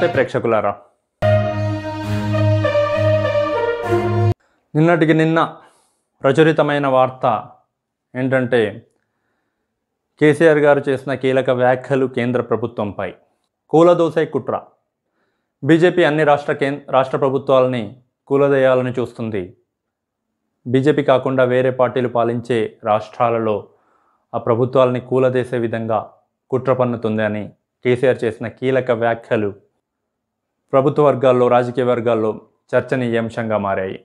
నమస్తే ప్రేక్షకులారా నిన్నటికి నిన్న ప్రచురితమైన వార్త ఏంటంటే కేసీఆర్ గారు చేసిన కీలక వ్యాఖ్యలు కేంద్ర ప్రభుత్వంపై కూలదోసే కుట్ర బీజేపీ అన్ని రాష్ట్ర కేం రాష్ట్ర ప్రభుత్వాలని కూలదేయాలని చూస్తుంది బీజేపీ కాకుండా వేరే పార్టీలు పాలించే రాష్ట్రాలలో ఆ ప్రభుత్వాలని కూలదేసే విధంగా కుట్ర పన్నుతుంది అని కేసీఆర్ చేసిన కీలక వ్యాఖ్యలు ప్రభుత్వ వర్గాల్లో రాజకీయ వర్గాల్లో చర్చనీయాంశంగా మారాయి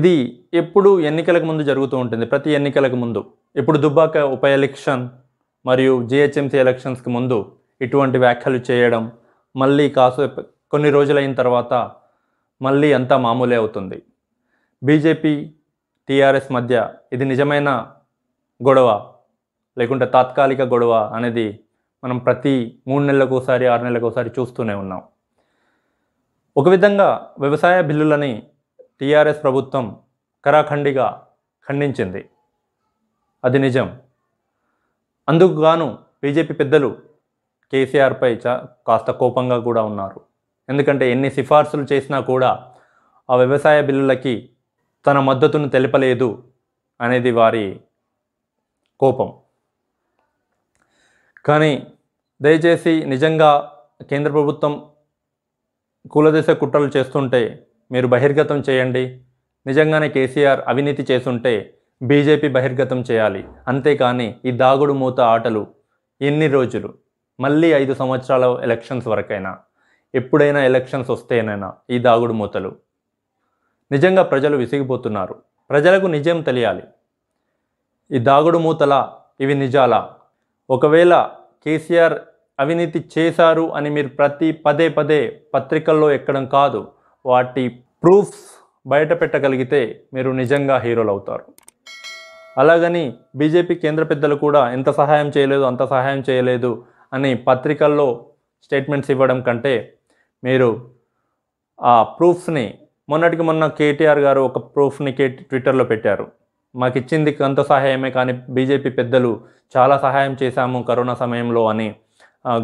ఇది ఎప్పుడు ఎన్నికలకు ముందు జరుగుతూ ఉంటుంది ప్రతి ఎన్నికలకు ముందు ఇప్పుడు దుబ్బాక ఉప ఎలక్షన్ మరియు జిహెచ్ఎంసీ ఎలక్షన్స్కి ముందు ఇటువంటి వ్యాఖ్యలు చేయడం మళ్ళీ కాసేపు కొన్ని రోజులైన తర్వాత మళ్ళీ అంతా మామూలే అవుతుంది బీజేపీ టీఆర్ఎస్ మధ్య ఇది నిజమైన గొడవ లేకుంటే తాత్కాలిక గొడవ అనేది మనం ప్రతి మూడు నెలలకు ఒకసారి ఆరు నెలలకు ఒకసారి చూస్తూనే ఉన్నాం ఒక విధంగా వ్యవసాయ బిల్లులని టీఆర్ఎస్ ప్రభుత్వం కరాఖండిగా ఖండించింది అది నిజం అందుకు గాను బీజేపీ పెద్దలు కేసీఆర్పై చా కాస్త కోపంగా కూడా ఉన్నారు ఎందుకంటే ఎన్ని సిఫార్సులు చేసినా కూడా ఆ వ్యవసాయ బిల్లులకి తన మద్దతును తెలపలేదు అనేది వారి కోపం కానీ దయచేసి నిజంగా కేంద్ర ప్రభుత్వం కూలదిశ కుట్రలు చేస్తుంటే మీరు బహిర్గతం చేయండి నిజంగానే కేసీఆర్ అవినీతి చేస్తుంటే బీజేపీ బహిర్గతం చేయాలి అంతేకాని ఈ దాగుడు మూత ఆటలు ఎన్ని రోజులు మళ్ళీ ఐదు సంవత్సరాల ఎలక్షన్స్ వరకైనా ఎప్పుడైనా ఎలక్షన్స్ వస్తేనైనా ఈ దాగుడు మూతలు నిజంగా ప్రజలు విసిగిపోతున్నారు ప్రజలకు నిజం తెలియాలి ఈ దాగుడు మూతల ఇవి నిజాలా ఒకవేళ కేసీఆర్ అవినీతి చేశారు అని మీరు ప్రతి పదే పదే పత్రికల్లో ఎక్కడం కాదు వాటి ప్రూఫ్స్ బయట పెట్టగలిగితే మీరు నిజంగా హీరోలు అవుతారు అలాగని బీజేపీ కేంద్ర పెద్దలు కూడా ఎంత సహాయం చేయలేదు అంత సహాయం చేయలేదు అని పత్రికల్లో స్టేట్మెంట్స్ ఇవ్వడం కంటే మీరు ఆ ప్రూఫ్స్ని మొన్నటికి మొన్న కేటీఆర్ గారు ఒక ప్రూఫ్ని కే ట్విట్టర్లో పెట్టారు మాకు ఇచ్చింది అంత సహాయమే కానీ బీజేపీ పెద్దలు చాలా సహాయం చేశాము కరోనా సమయంలో అని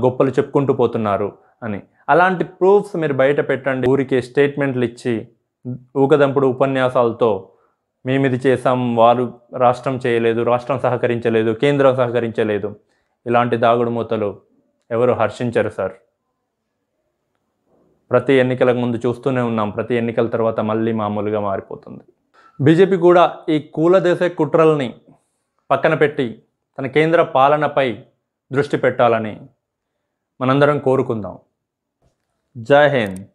గొప్పలు చెప్పుకుంటూ పోతున్నారు అని అలాంటి ప్రూఫ్స్ మీరు బయట పెట్టండి ఊరికే స్టేట్మెంట్లు ఇచ్చి ఊకదంపుడు ఉపన్యాసాలతో మేము ఇది చేసాం వారు రాష్ట్రం చేయలేదు రాష్ట్రం సహకరించలేదు కేంద్రం సహకరించలేదు ఇలాంటి దాగుడుమూతలు ఎవరు హర్షించరు సార్ ప్రతి ఎన్నికలకు ముందు చూస్తూనే ఉన్నాం ప్రతి ఎన్నికల తర్వాత మళ్ళీ మామూలుగా మారిపోతుంది బీజేపీ కూడా ఈ కూలదేశ కుట్రల్ని పక్కన పెట్టి తన కేంద్ర పాలనపై దృష్టి పెట్టాలని మనందరం కోరుకుందాం జై హింద్